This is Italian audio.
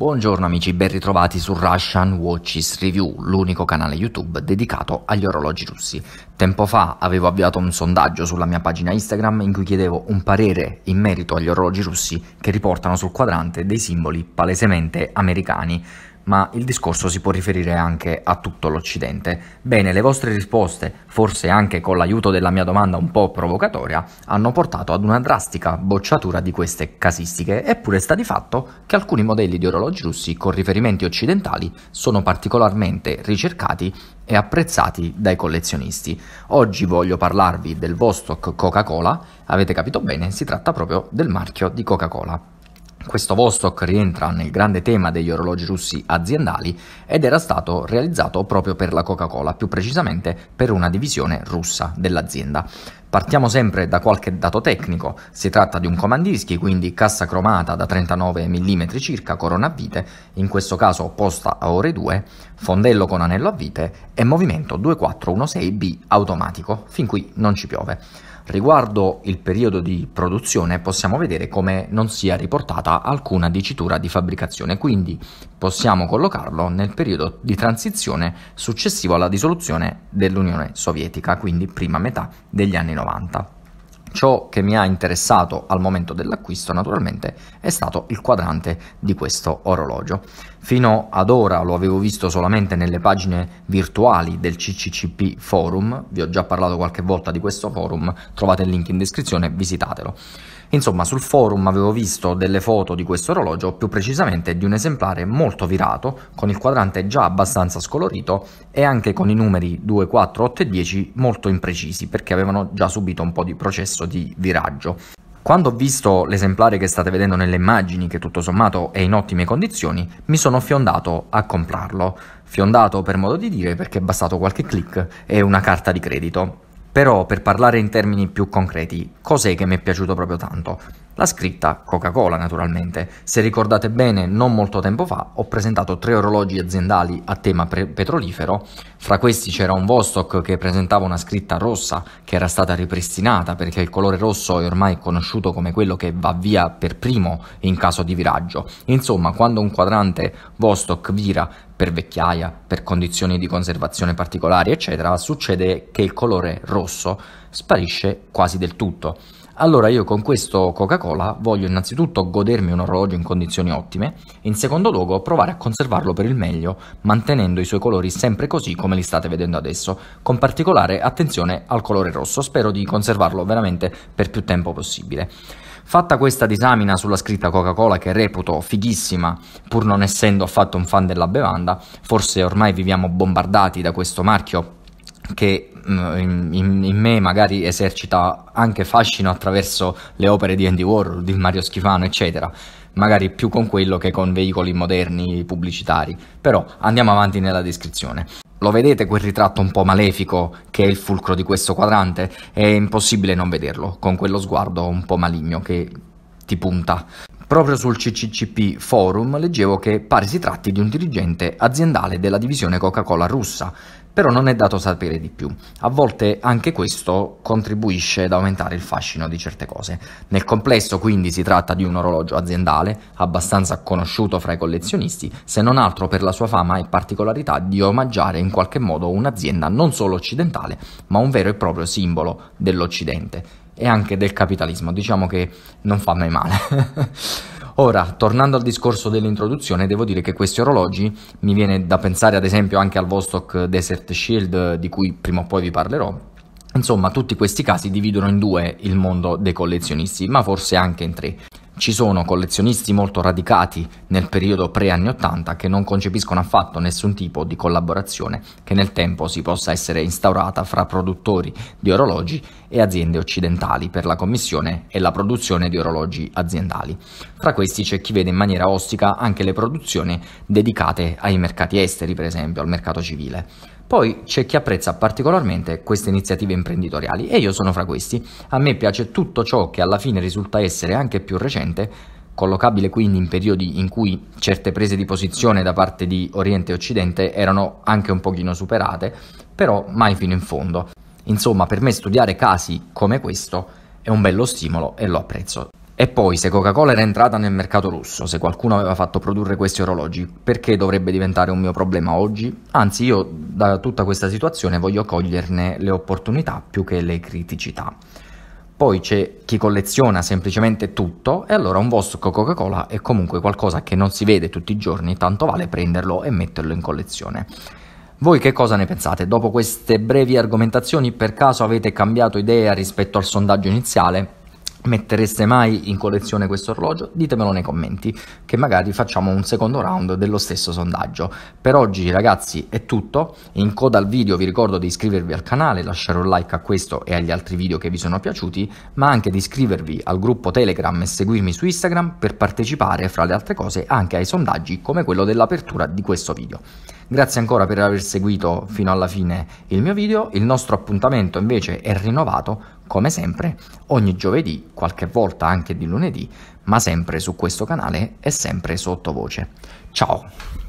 Buongiorno amici, ben ritrovati su Russian Watches Review, l'unico canale YouTube dedicato agli orologi russi. Tempo fa avevo avviato un sondaggio sulla mia pagina Instagram in cui chiedevo un parere in merito agli orologi russi che riportano sul quadrante dei simboli palesemente americani ma il discorso si può riferire anche a tutto l'Occidente. Bene, le vostre risposte, forse anche con l'aiuto della mia domanda un po' provocatoria, hanno portato ad una drastica bocciatura di queste casistiche, eppure sta di fatto che alcuni modelli di orologi russi con riferimenti occidentali sono particolarmente ricercati e apprezzati dai collezionisti. Oggi voglio parlarvi del Vostok Coca-Cola, avete capito bene, si tratta proprio del marchio di Coca-Cola. Questo Vostok rientra nel grande tema degli orologi russi aziendali ed era stato realizzato proprio per la Coca-Cola, più precisamente per una divisione russa dell'azienda. Partiamo sempre da qualche dato tecnico, si tratta di un comandischi, quindi cassa cromata da 39 mm circa, corona a vite, in questo caso posta a ore 2, fondello con anello a vite e movimento 2416B automatico, fin qui non ci piove. Riguardo il periodo di produzione possiamo vedere come non sia riportata alcuna dicitura di fabbricazione, quindi possiamo collocarlo nel periodo di transizione successivo alla dissoluzione dell'Unione Sovietica, quindi prima metà degli anni 90. Ciò che mi ha interessato al momento dell'acquisto naturalmente è stato il quadrante di questo orologio. Fino ad ora lo avevo visto solamente nelle pagine virtuali del CCCP forum, vi ho già parlato qualche volta di questo forum, trovate il link in descrizione, visitatelo. Insomma, sul forum avevo visto delle foto di questo orologio, più precisamente di un esemplare molto virato, con il quadrante già abbastanza scolorito e anche con i numeri 2, 4, 8 e 10 molto imprecisi, perché avevano già subito un po' di processo grosso di viraggio. Quando ho visto l'esemplare che state vedendo nelle immagini, che tutto sommato è in ottime condizioni, mi sono fiondato a comprarlo. Fiondato per modo di dire perché è bastato qualche clic e una carta di credito. Però per parlare in termini più concreti, cos'è che mi è piaciuto proprio tanto? la scritta Coca-Cola naturalmente. Se ricordate bene, non molto tempo fa ho presentato tre orologi aziendali a tema petrolifero, fra questi c'era un Vostok che presentava una scritta rossa che era stata ripristinata perché il colore rosso è ormai conosciuto come quello che va via per primo in caso di viraggio. Insomma, quando un quadrante Vostok vira per vecchiaia, per condizioni di conservazione particolari, eccetera, succede che il colore rosso sparisce quasi del tutto. Allora io con questo Coca-Cola voglio innanzitutto godermi un orologio in condizioni ottime in secondo luogo provare a conservarlo per il meglio, mantenendo i suoi colori sempre così come li state vedendo adesso, con particolare attenzione al colore rosso, spero di conservarlo veramente per più tempo possibile. Fatta questa disamina sulla scritta Coca-Cola che reputo fighissima, pur non essendo affatto un fan della bevanda, forse ormai viviamo bombardati da questo marchio che mm, in, in, me magari esercita anche fascino attraverso le opere di Andy Warhol, di Mario Schifano, eccetera, magari più con quello che con veicoli moderni pubblicitari. Però andiamo avanti nella descrizione. Lo vedete quel ritratto un po' malefico che è il fulcro di questo quadrante? È impossibile non vederlo, con quello sguardo un po' maligno che ti punta. Proprio sul CCCP Forum leggevo che pare si tratti di un dirigente aziendale della divisione Coca-Cola russa però non è dato sapere di più. A volte anche questo contribuisce ad aumentare il fascino di certe cose. Nel complesso quindi si tratta di un orologio aziendale, abbastanza conosciuto fra i collezionisti, se non altro per la sua fama e particolarità di omaggiare in qualche modo un'azienda non solo occidentale, ma un vero e proprio simbolo dell'Occidente e anche del capitalismo. Diciamo che non fa mai male. Ora, tornando al discorso dell'introduzione, devo dire che questi orologi, mi viene da pensare ad esempio anche al Vostok Desert Shield di cui prima o poi vi parlerò, Insomma, tutti questi casi dividono in due il mondo dei collezionisti, ma forse anche in tre. Ci sono collezionisti molto radicati nel periodo pre-anni 80 che non concepiscono affatto nessun tipo di collaborazione che nel tempo si possa essere instaurata fra produttori di orologi e aziende occidentali per la commissione e la produzione di orologi aziendali. Fra questi c'è chi vede in maniera ostica anche le produzioni dedicate ai mercati esteri, per esempio al mercato civile. Poi c'è chi apprezza particolarmente queste iniziative imprenditoriali e io sono fra questi. A me piace tutto ciò che alla fine risulta essere anche più recente collocabile quindi in periodi in cui certe prese di posizione da parte di Oriente e Occidente erano anche un pochino superate, però mai fino in fondo. Insomma, per me studiare casi come questo è un bello stimolo e lo apprezzo. E poi, se Coca-Cola era entrata nel mercato russo, se qualcuno aveva fatto produrre questi orologi, perché dovrebbe diventare un mio problema oggi? Anzi, io da tutta questa situazione voglio coglierne le opportunità più che le criticità. Poi c'è chi colleziona semplicemente tutto e allora un vostro Coca-Cola è comunque qualcosa che non si vede tutti i giorni, tanto vale prenderlo e metterlo in collezione. Voi che cosa ne pensate? Dopo queste brevi argomentazioni per caso avete cambiato idea rispetto al sondaggio iniziale? mettereste mai in collezione questo orologio? Ditemelo nei commenti, che magari facciamo un secondo round dello stesso sondaggio. Per oggi ragazzi è tutto, in coda al video vi ricordo di iscrivervi al canale, lasciare un like a questo e agli altri video che vi sono piaciuti, ma anche di iscrivervi al gruppo Telegram e seguirmi su Instagram per partecipare fra le altre cose anche ai sondaggi come quello dell'apertura di questo video. Grazie ancora per aver seguito fino alla fine il mio video, il nostro appuntamento invece è rinnovato come sempre, ogni giovedì, qualche volta anche di lunedì, ma sempre su questo canale e sempre sottovoce. Ciao!